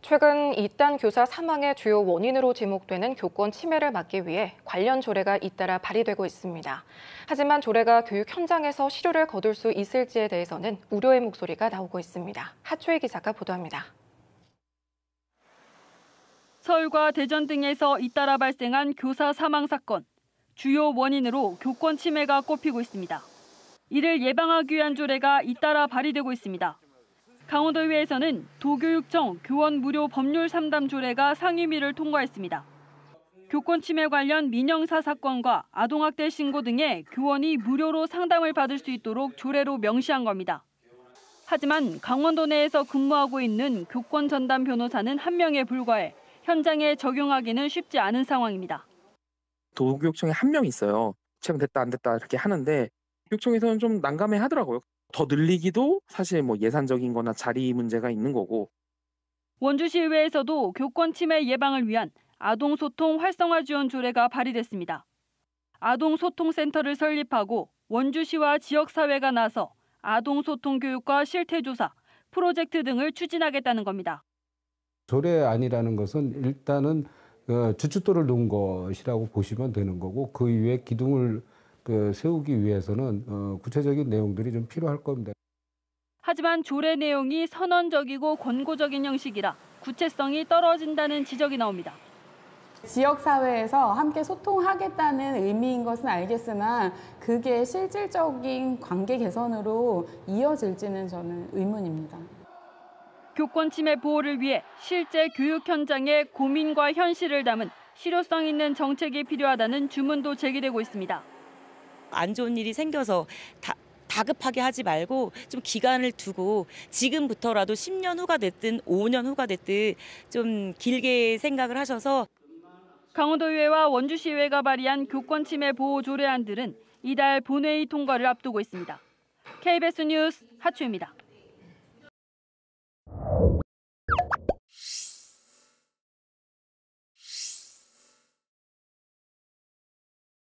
최근 이딴 교사 사망의 주요 원인으로 지목되는 교권 침해를 막기 위해 관련 조례가 잇따라 발의되고 있습니다. 하지만 조례가 교육 현장에서 실효를 거둘 수 있을지에 대해서는 우려의 목소리가 나오고 있습니다. 하초희 기자가 보도합니다. 서울과 대전 등에서 잇따라 발생한 교사 사망 사건. 주요 원인으로 교권 침해가 꼽히고 있습니다. 이를 예방하기 위한 조례가 잇따라 발의되고 있습니다. 강원도의회에서는 도교육청 교원 무료 법률 3담 조례가 상임위를 통과했습니다. 교권 침해 관련 민영사 사건과 아동학대 신고 등의 교원이 무료로 상담을 받을 수 있도록 조례로 명시한 겁니다. 하지만 강원도 내에서 근무하고 있는 교권 전담 변호사는 한 명에 불과해 현장에 적용하기는 쉽지 않은 상황입니다. 도교육청에 한 명 있어요. 채용 됐다 안 됐다 이렇게 하는데 교육청에서는 좀 난감해 하더라고요. 더 늘리기도 사실 뭐 예산적인 거나 자리 문제가 있는 거고. 원주시의회에서도 교권 침해 예방을 위한 아동 소통 활성화 지원 조례가 발의됐습니다. 아동 소통 센터를 설립하고 원주시와 지역 사회가 나서 아동 소통 교육과 실태 조사, 프로젝트 등을 추진하겠다는 겁니다. 조례아니라는 것은 일단은 어, 주춧돌을 놓은 것이라고 보시면 되는 거고 그이 위에 기둥을 그 세우기 위해서는 어, 구체적인 내용들이 좀 필요할 겁니다. 하지만 조례 내용이 선언적이고 권고적인 형식이라 구체성이 떨어진다는 지적이 나옵니다. 지역사회에서 함께 소통하겠다는 의미인 것은 알겠으나 그게 실질적인 관계 개선으로 이어질지는 저는 의문입니다. 교권 침해 보호를 위해 실제 교육 현장의 고민과 현실을 담은 실효성 있는 정책이 필요하다는 주문도 제기되고 있습니다. 안 좋은 일이 생겨서 다, 다급하게 하지 말고 좀 기간을 두고 지금부터라도 10년 후가 됐든 5년 후가 됐든 좀 길게 생각을 하셔서 강원도의회와 원주시의회가 발의한 교권 침해 보호 조례안들은 이달 본회의 통과를 앞두고 있습니다. KBS 뉴스 하추입니다.